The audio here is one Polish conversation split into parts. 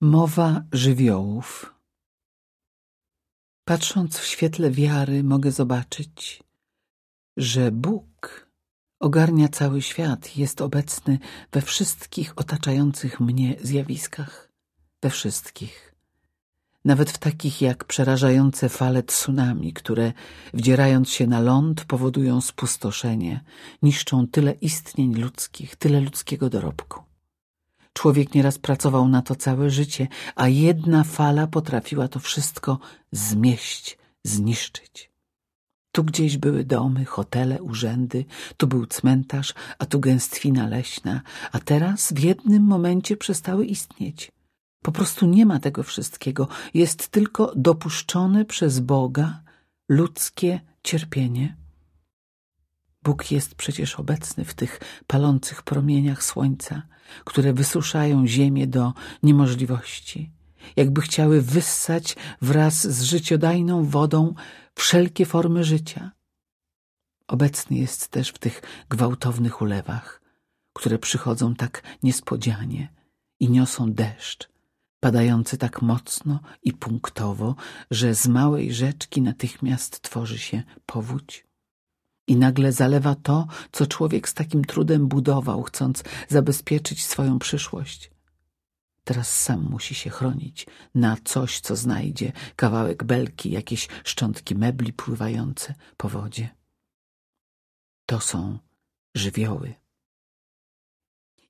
Mowa żywiołów. Patrząc w świetle wiary, mogę zobaczyć, że Bóg ogarnia cały świat, jest obecny we wszystkich otaczających mnie zjawiskach, we wszystkich. Nawet w takich jak przerażające fale tsunami, które wdzierając się na ląd powodują spustoszenie, niszczą tyle istnień ludzkich, tyle ludzkiego dorobku. Człowiek nieraz pracował na to całe życie, a jedna fala potrafiła to wszystko zmieść, zniszczyć. Tu gdzieś były domy, hotele, urzędy, tu był cmentarz, a tu gęstwina leśna, a teraz w jednym momencie przestały istnieć. Po prostu nie ma tego wszystkiego, jest tylko dopuszczone przez Boga ludzkie cierpienie. Bóg jest przecież obecny w tych palących promieniach słońca, które wysuszają ziemię do niemożliwości, jakby chciały wyssać wraz z życiodajną wodą wszelkie formy życia. Obecny jest też w tych gwałtownych ulewach, które przychodzą tak niespodzianie i niosą deszcz, padający tak mocno i punktowo, że z małej rzeczki natychmiast tworzy się powódź i nagle zalewa to, co człowiek z takim trudem budował, chcąc zabezpieczyć swoją przyszłość. Teraz sam musi się chronić na coś, co znajdzie, kawałek belki, jakieś szczątki mebli pływające po wodzie. To są żywioły.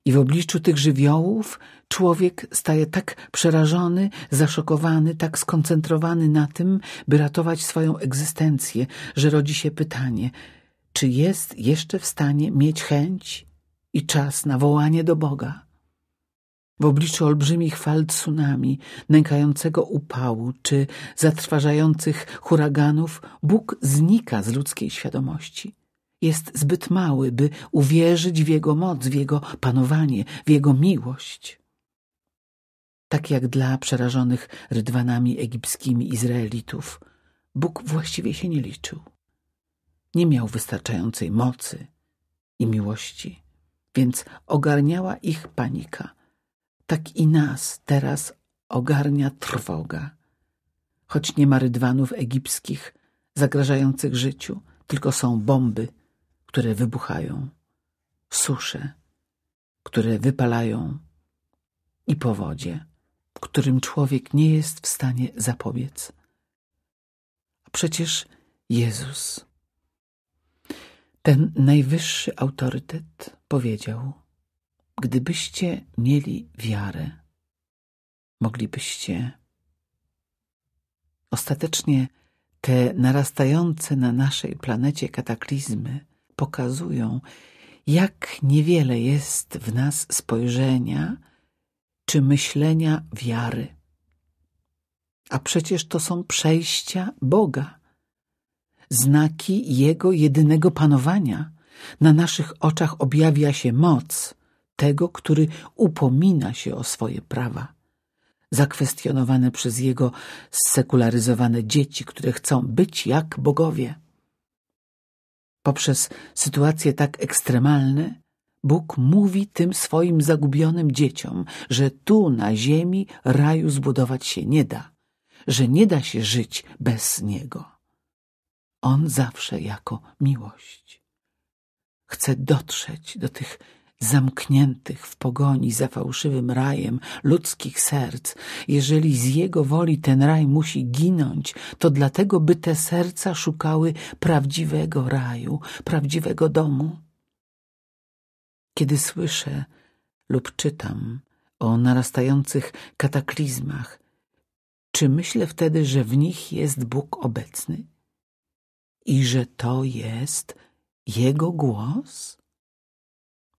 I w obliczu tych żywiołów człowiek staje tak przerażony, zaszokowany, tak skoncentrowany na tym, by ratować swoją egzystencję, że rodzi się pytanie – czy jest jeszcze w stanie mieć chęć i czas na wołanie do Boga. W obliczu olbrzymich fal tsunami, nękającego upału czy zatrważających huraganów, Bóg znika z ludzkiej świadomości. Jest zbyt mały, by uwierzyć w Jego moc, w Jego panowanie, w Jego miłość. Tak jak dla przerażonych rydwanami egipskimi Izraelitów, Bóg właściwie się nie liczył. Nie miał wystarczającej mocy i miłości, więc ogarniała ich panika. Tak i nas teraz ogarnia trwoga. Choć nie ma rydwanów egipskich zagrażających życiu, tylko są bomby, które wybuchają, susze, które wypalają i powodzie, którym człowiek nie jest w stanie zapobiec. A przecież Jezus ten najwyższy autorytet powiedział: Gdybyście mieli wiarę, moglibyście. Ostatecznie te narastające na naszej planecie kataklizmy pokazują, jak niewiele jest w nas spojrzenia czy myślenia wiary. A przecież to są przejścia Boga znaki Jego jedynego panowania. Na naszych oczach objawia się moc tego, który upomina się o swoje prawa. Zakwestionowane przez Jego sekularyzowane dzieci, które chcą być jak bogowie. Poprzez sytuacje tak ekstremalne, Bóg mówi tym swoim zagubionym dzieciom, że tu na ziemi raju zbudować się nie da, że nie da się żyć bez Niego. On zawsze jako miłość. Chce dotrzeć do tych zamkniętych w pogoni za fałszywym rajem ludzkich serc. Jeżeli z jego woli ten raj musi ginąć, to dlatego, by te serca szukały prawdziwego raju, prawdziwego domu. Kiedy słyszę lub czytam o narastających kataklizmach, czy myślę wtedy, że w nich jest Bóg obecny? i że to jest jego głos?